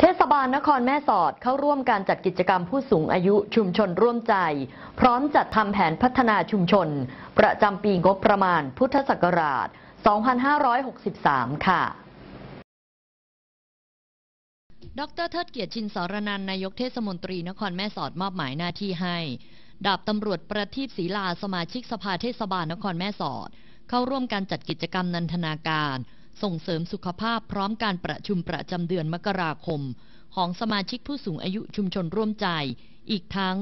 เทศบาลนครแม่สอดเข้าร่วมการจัดกิจกรรมผู้สูงอายุชุมชนร่วมใจ พร้อมจัดทำแผนพัฒนาชุมชน ประจำปีงบประมาณ พุทธศักราช 2563 ค่ะ ดรเทิดเกียรติชินสารนัน นายกเทศมนตรีนครแม่สอด มอบหมายหน้าที่ให้ดาบตำรวจประทีปศรีลาสมาชิกสภาเทศบาลนครแม่สอดเข้าร่วมการจัดกิจกรรมนันทนาการส่งเสริมสุขภาพพร้อมการประชุมประจำเดือนมกราคม ของสมาชิกผู้สูงอายุชุมชนร่วมใจ อีกทั้ง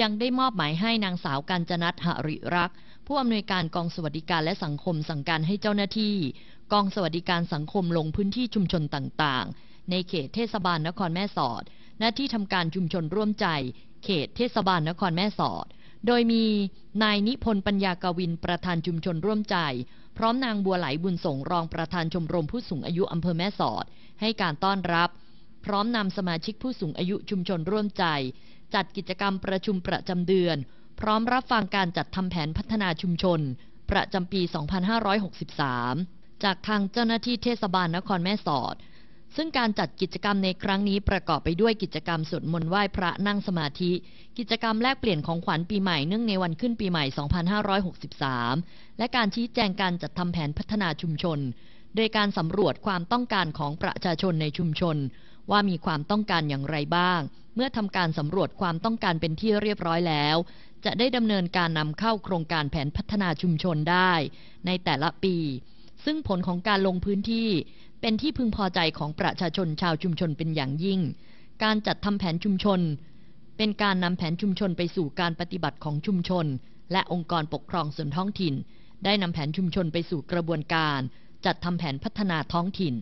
ยังได้มอบหมายให้นางสาวกัญจนัทหริรัก ผู้อำนวยการกองสวัสดิการและสังคมสั่งการให้เจ้าหน้าที่ กองสวัสดิการสังคมลงพื้นที่ชุมชนต่าง ๆ ในเขตเทศบาลนครแม่สอด หน้าที่ทำการชุมชนร่วมใจ เขตเทศบาลนครแม่สอดโดยมีนายนิพนธ์ปัญญากวินประธานชุมชนร่วมใจ พร้อมนางบัวไหลบุญสงรองประธานชมรม ผู้สูงอายุอำเภอแม่สอด ให้การต้อนรับ พร้อมนำสมาชิกผู้สูงอายุชุมชนร่วมใจ จัดกิจกรรมประชุมประจำเดือน พร้อมรับฟังการจัดทำแผนพัฒนาชุมชนประจำปี 2563 จากทางเจ้าหน้าที่เทศบาลนครแม่สอดซึ่งการจัดกิจกรรมในครั้งนี้ประกอบไปด้วยกิจกรรมสวดมนต์ไหว้พระนั่งสมาธิกิจกรรมแลกเปลี่ยนของขวัญปีใหม่เนื่องในวันขึ้นปีใหม่ 2563 และการชี้แจงการจัดทำแผนพัฒนาชุมชน โดยการสำรวจความต้องการของประชาชนในชุมชน ว่ามีความต้องการอย่างไรบ้าง เมื่อทำการสำรวจความต้องการเป็นที่เรียบร้อยแล้ว จะได้ดำเนินการนำเข้าโครงการแผนพัฒนาชุมชนได้ ในแต่ละปีซึ่งผลของการลงพื้นที่ เป็นที่พึงพอใจของประชาชนชาวชุมชนเป็นอย่างยิ่ง การจัดทำแผนชุมชน เป็นการนำแผนชุมชนไปสู่การปฏิบัติของชุมชน และองค์กรปกครองส่วนท้องถิ่น ได้นำแผนชุมชนไปสู่กระบวนการ จัดทำแผนพัฒนาท้องถิ่น